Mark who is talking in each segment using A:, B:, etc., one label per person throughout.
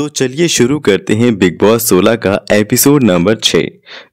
A: तो चलिए शुरू करते हैं बिग बॉस 16 का एपिसोड नंबर 6।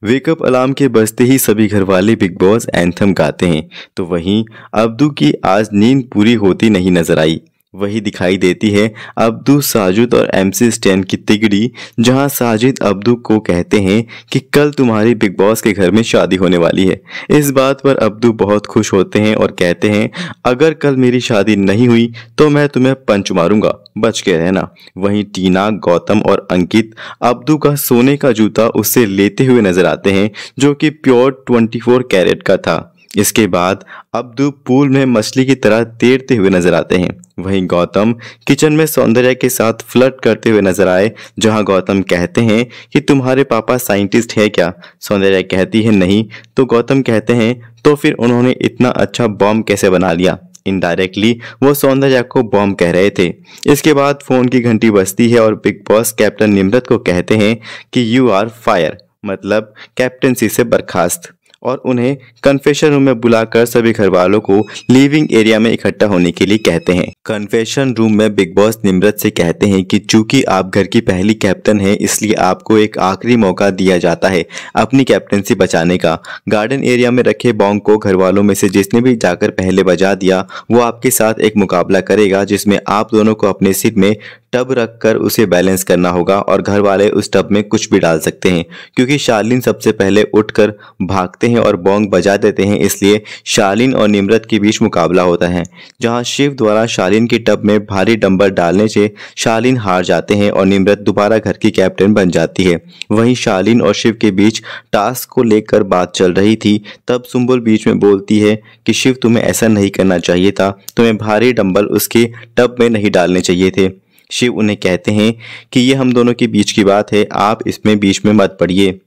A: वेकअप अलार्म के बजते ही सभी घरवाले बिग बॉस एंथम गाते हैं तो वहीं अब्दू की आज नींद पूरी होती नहीं नजर आई वही दिखाई देती है अब्दू साजिद और एमसी स्टैन की तिगड़ी जहां साजिद अब्दू को कहते हैं कि कल तुम्हारी बिग बॉस के घर में शादी होने वाली है इस बात पर अब्दू बहुत खुश होते हैं और कहते हैं अगर कल मेरी शादी नहीं हुई तो मैं तुम्हें पंच मारूंगा बच के रहना वहीं टीना गौतम और अंकित अब्दू का सोने का जूता उससे लेते हुए नजर आते हैं जो कि प्योर ट्वेंटी फोर कैरेट का था इसके बाद अब्दू पूल में मछली की तरह तैरते हुए नजर आते हैं वहीं गौतम किचन में सौंदर्य के साथ फ्लर्ट करते हुए नजर आए जहां गौतम कहते हैं कि तुम्हारे पापा साइंटिस्ट है क्या सौंदर्य कहती है नहीं तो गौतम कहते हैं तो फिर उन्होंने इतना अच्छा बॉम्ब कैसे बना लिया इनडायरेक्टली वो सौंदर्या को बॉम्ब कह रहे थे इसके बाद फोन की घंटी बजती है और बिग बॉस कैप्टन निमरत को कहते हैं कि यू आर फायर मतलब कैप्टनसी से बर्खास्त और उन्हें कन्फेशन रूम में बुलाकर सभी घर वालों को लिविंग एरिया में इकट्ठा होने के लिए कहते हैं कन्फेशन रूम में बिग बॉस निमरत से कहते हैं कि चूंकि आप घर की पहली कैप्टन हैं इसलिए आपको एक आखिरी मौका दिया जाता है अपनी कैप्टनसी बचाने का गार्डन एरिया में रखे बॉन्ग को घर वालों में से जिसने भी जाकर पहले बजा दिया वो आपके साथ एक मुकाबला करेगा जिसमें आप दोनों को अपने सिर में टब रखकर उसे बैलेंस करना होगा और घर वाले उस टब में कुछ भी डाल सकते हैं क्योंकि शालिन सबसे पहले उठकर भागते हैं और बोंग बजा देते हैं इसलिए शालिन और निम्रत के बीच मुकाबला होता है जहां शिव द्वारा शालिन के टब में भारी डंबर डालने से शालिन हार जाते हैं और निम्रत दोबारा घर की कैप्टन बन जाती है वहीं शालीन और शिव के बीच टास्क को लेकर बात चल रही थी तब सुम्बुल बीच में बोलती है कि शिव तुम्हें ऐसा नहीं करना चाहिए था तुम्हें भारी डंबल उसके टब में नहीं डालने चाहिए थे शिव उन्हें कहते हैं कि ये हम दोनों के बीच की बात है आप इसमें बीच में मत पड़िए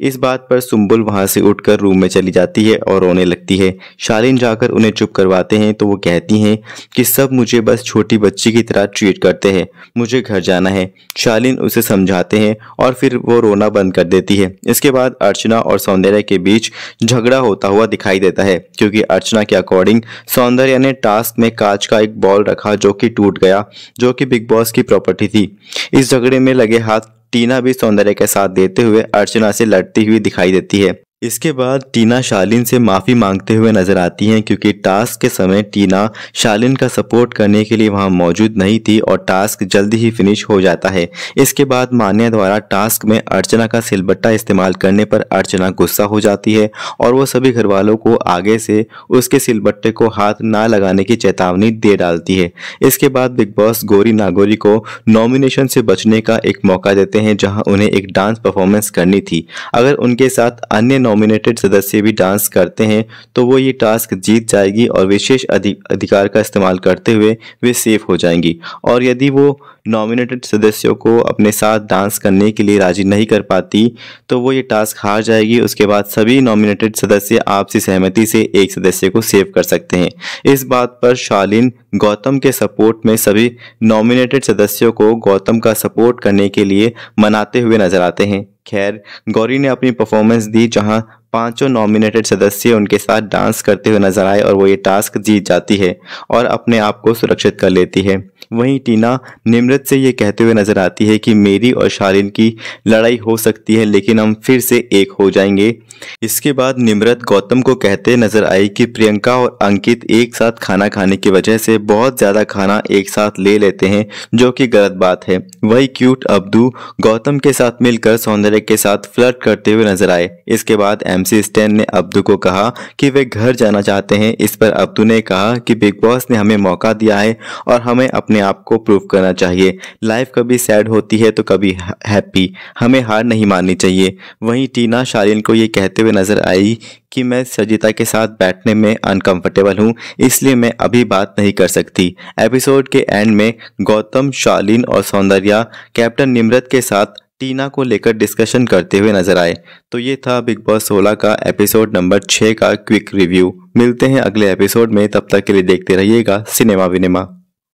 A: इस बात पर सुम्बुल वहां से उठकर रूम में चली जाती है और रोने लगती है शालीन जाकर उन्हें चुप करवाते हैं तो वो कहती हैं कि सब मुझे बस छोटी बच्ची की तरह ट्रीट करते हैं मुझे घर जाना है शालीन उसे समझाते हैं और फिर वो रोना बंद कर देती है इसके बाद अर्चना और सौंदर्य के बीच झगड़ा होता हुआ दिखाई देता है क्योंकि अर्चना के अकॉर्डिंग सौंदर्य ने टास्क में कांच का एक बॉल रखा जो कि टूट गया जो कि बिग बॉस की प्रॉपर्टी थी इस झगड़े में लगे हाथ टीना भी सौंदर्य के साथ देते हुए अर्चना से लड़ती हुई दिखाई देती है इसके बाद टीना शालिन से माफ़ी मांगते हुए नजर आती हैं क्योंकि टास्क के समय टीना शालिन का सपोर्ट करने के लिए वहां मौजूद नहीं थी और टास्क जल्दी ही फिनिश हो जाता है इसके बाद मान्या द्वारा टास्क में अर्चना का सिलबट्टा इस्तेमाल करने पर अर्चना गुस्सा हो जाती है और वो सभी घर वालों को आगे से उसके सिलबट्टे को हाथ ना लगाने की चेतावनी दे डालती है इसके बाद बिग बॉस गोरी नागोरी को नॉमिनेशन से बचने का एक मौका देते हैं जहाँ उन्हें एक डांस परफॉर्मेंस करनी थी अगर उनके साथ अन्य नॉमिनेटेड सदस्य भी डांस करते हैं तो वो ये टास्क जीत जाएगी और विशेष अधि, अधिकार का इस्तेमाल करते हुए वे सेफ हो जाएंगी और यदि वो नॉमिनेटेड सदस्यों को अपने साथ डांस करने के लिए राजी नहीं कर पाती तो वो ये टास्क हार जाएगी उसके बाद सभी नॉमिनेटेड सदस्य आपसी सहमति से एक सदस्य को सेव कर सकते हैं इस बात पर शालीन गौतम के सपोर्ट में सभी नॉमिनेटेड सदस्यों को गौतम का सपोर्ट करने के लिए मनाते हुए नजर आते हैं खैर गौरी ने अपनी परफॉर्मेंस दी जहां पांचों नॉमिनेटेड सदस्य उनके साथ डांस करते हुए नजर आए और वो ये टास्क जीत जाती है और अपने आप को सुरक्षित कर लेती है वहीं टीना निमृत से ये कहते हुए नजर आती है कि मेरी और शालिन की लड़ाई हो सकती है लेकिन हम फिर से एक हो जाएंगे इसके बाद निमृत गौतम को कहते नजर आई कि प्रियंका और अंकित एक साथ खाना खाने की वजह से बहुत ज़्यादा खाना एक साथ ले लेते हैं जो कि गलत बात है वही क्यूट अब्दू गौतम के साथ मिलकर सौंदर्य के साथ फ्लर्ट करते हुए नजर आए इसके बाद एमसी स्टैन ने अब्दू को कहा कि वे घर जाना चाहते हैं इस पर अब्दू ने कहा कि बिग बॉस ने हमें मौका दिया है और हमें अपने आप को प्रूव करना चाहिए लाइफ कभी सैड होती है तो कभी हैप्पी हमें हार नहीं माननी चाहिए वहीं टीना शालिन को ये कहते हुए नजर आई कि मैं सजिता के साथ बैठने में अनकंफर्टेबल हूं इसलिए मैं अभी बात नहीं कर सकती एपिसोड के एंड में गौतम शालिन और सौंदर्या कैप्टन निमरत के साथ टीना को लेकर डिस्कशन करते हुए नजर आए तो ये था बिग बॉस सोलह का एपिसोड नंबर छः का क्विक रिव्यू मिलते हैं अगले एपिसोड में तब तक के लिए देखते रहिएगा सिनेमा विनेमा